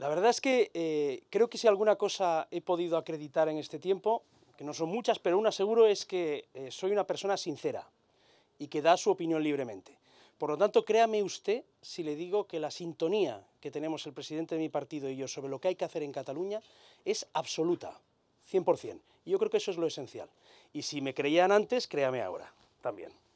La verdad es que eh, creo que si alguna cosa he podido acreditar en este tiempo, que no son muchas, pero una seguro es que eh, soy una persona sincera y que da su opinión libremente. Por lo tanto, créame usted si le digo que la sintonía que tenemos el presidente de mi partido y yo sobre lo que hay que hacer en Cataluña es absoluta, 100%. Y yo creo que eso es lo esencial. Y si me creían antes, créame ahora también.